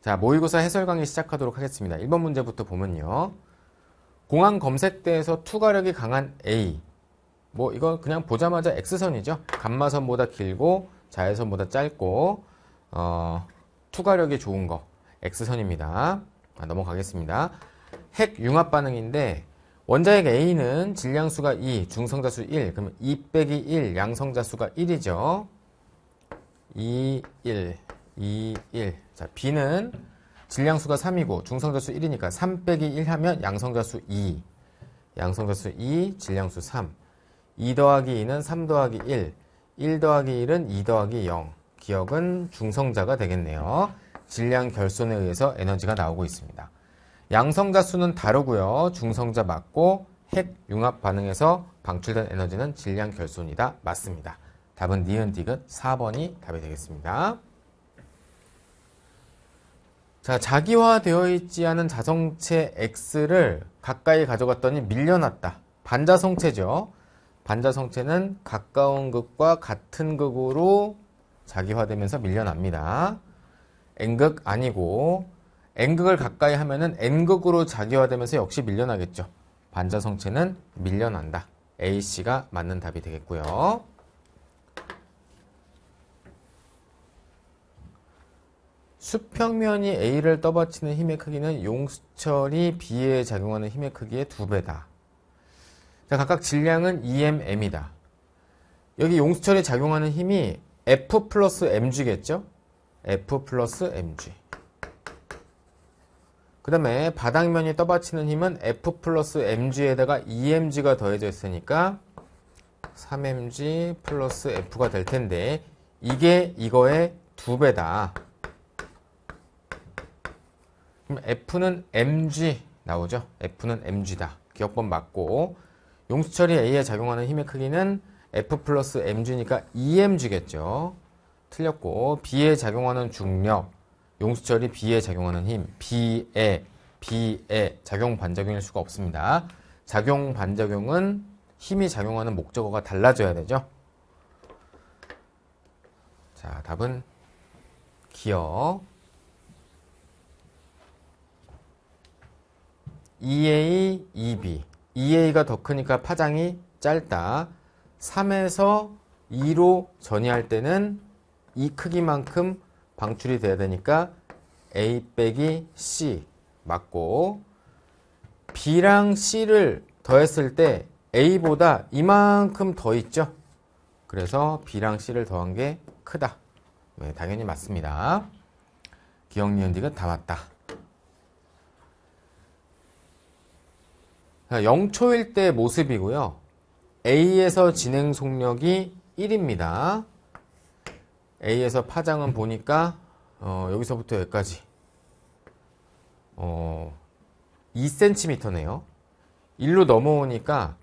자, 모의고사 해설 강의 시작하도록 하겠습니다. 1번 문제부터 보면요. 공항 검색대에서 투과력이 강한 A. 뭐 이건 그냥 보자마자 X선이죠. 감마선보다 길고 자외선보다 짧고 어, 투과력이 좋은 거 X선입니다. 아, 넘어가겠습니다. 핵 융합 반응인데 원자핵 A는 질량수가 2, 중성자수 1, 그러면 2 빼기 1, 양성자수가 1이죠. 2, 1. 2, 1. 자, B는 질량수가 3이고 중성자수 1이니까 3 빼기 1 하면 양성자수 2. 양성자수 2, 질량수 3. 2 더하기 2는 3 더하기 1. 1 더하기 1은 2 더하기 0. 기억은 중성자가 되겠네요. 질량 결손에 의해서 에너지가 나오고 있습니다. 양성자 수는 다르고요. 중성자 맞고 핵 융합 반응에서 방출된 에너지는 질량 결손이다. 맞습니다. 답은 니은 디귿 4번이 답이 되겠습니다. 자, 자기화되어 있지 않은 자성체 X를 가까이 가져갔더니 밀려났다. 반자성체죠. 반자성체는 가까운 극과 같은 극으로 자기화되면서 밀려납니다. N극 아니고 N극을 가까이 하면은 N극으로 자기화되면서 역시 밀려나겠죠. 반자성체는 밀려난다. A씨가 맞는 답이 되겠고요. 수평면이 A를 떠받치는 힘의 크기는 용수철이 B에 작용하는 힘의 크기의 두배다 자, 각각 질량은 2mm이다. E 여기 용수철이 작용하는 힘이 F 플러스 mg겠죠? F 플러스 mg. 그 다음에 바닥면이 떠받치는 힘은 F 플러스 mg에다가 2mg가 e 더해져 있으니까 3mg 플러스 F가 될 텐데 이게 이거의 두 배다. 그럼 F는 mg 나오죠? F는 mg다. 기억번 맞고 용수철이 A에 작용하는 힘의 크기는 F 플러스 mg니까 2mg겠죠. E 틀렸고 B에 작용하는 중력 용수철이 B에 작용하는 힘 B에 B에 작용 반작용일 수가 없습니다. 작용 반작용은 힘이 작용하는 목적어가 달라져야 되죠. 자, 답은 기억 2A, 2B 2A가 더 크니까 파장이 짧다 3에서 2로 전이할 때는 이 크기만큼 방출이 돼야 되니까 A 빼기 C 맞고 B랑 C를 더했을 때 A보다 이만큼 더 있죠 그래서 B랑 C를 더한 게 크다 네, 당연히 맞습니다 기억 니은 D가 다았다 0초일 때 모습이고요. A에서 진행 속력이 1입니다. A에서 파장은 보니까 어, 여기서부터 여기까지 어, 2cm네요. 1로 넘어오니까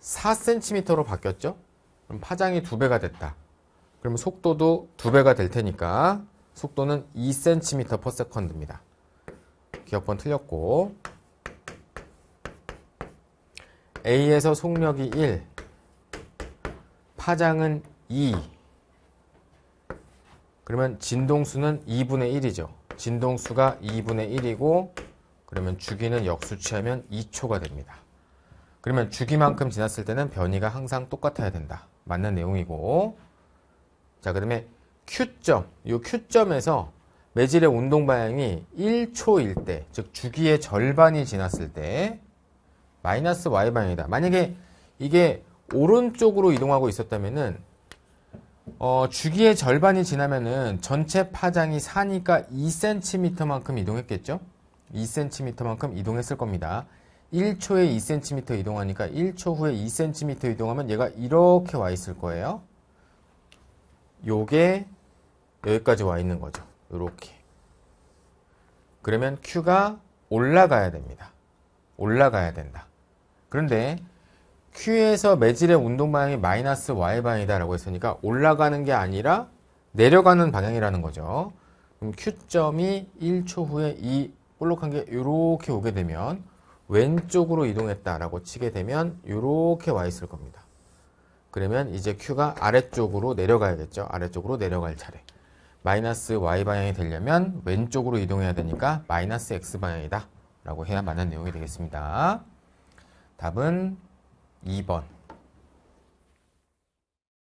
4cm로 바뀌었죠? 그럼 파장이 2배가 됐다. 그럼 속도도 2배가 될 테니까 속도는 2cm per second입니다. 기억번 틀렸고 A에서 속력이 1, 파장은 2. 그러면 진동수는 2분의 1이죠. 진동수가 2분의 1이고 그러면 주기는 역수치하면 2초가 됩니다. 그러면 주기만큼 지났을 때는 변이가 항상 똑같아야 된다. 맞는 내용이고 자 그다음에 Q점, 이 Q점에서 매질의 운동 방향이 1초일 때, 즉 주기의 절반이 지났을 때 마이너스 y방향이다. 만약에 이게 오른쪽으로 이동하고 있었다면은 어, 주기의 절반이 지나면은 전체 파장이 4니까 2cm만큼 이동했겠죠? 2cm만큼 이동했을 겁니다. 1초에 2cm 이동하니까 1초 후에 2cm 이동하면 얘가 이렇게 와 있을 거예요. 요게 여기까지 와 있는 거죠. 요렇게 그러면 Q가 올라가야 됩니다. 올라가야 된다. 그런데 Q에서 매질의 운동 방향이 마이너스 Y 방향이다 라고 했으니까 올라가는 게 아니라 내려가는 방향이라는 거죠. 그럼 Q점이 1초 후에 이 볼록한 게 이렇게 오게 되면 왼쪽으로 이동했다 라고 치게 되면 이렇게 와 있을 겁니다. 그러면 이제 Q가 아래쪽으로 내려가야겠죠. 아래쪽으로 내려갈 차례. 마이너스 Y 방향이 되려면 왼쪽으로 이동해야 되니까 마이너스 X 방향이다 라고 해야 맞는 내용이 되겠습니다. 답은 2번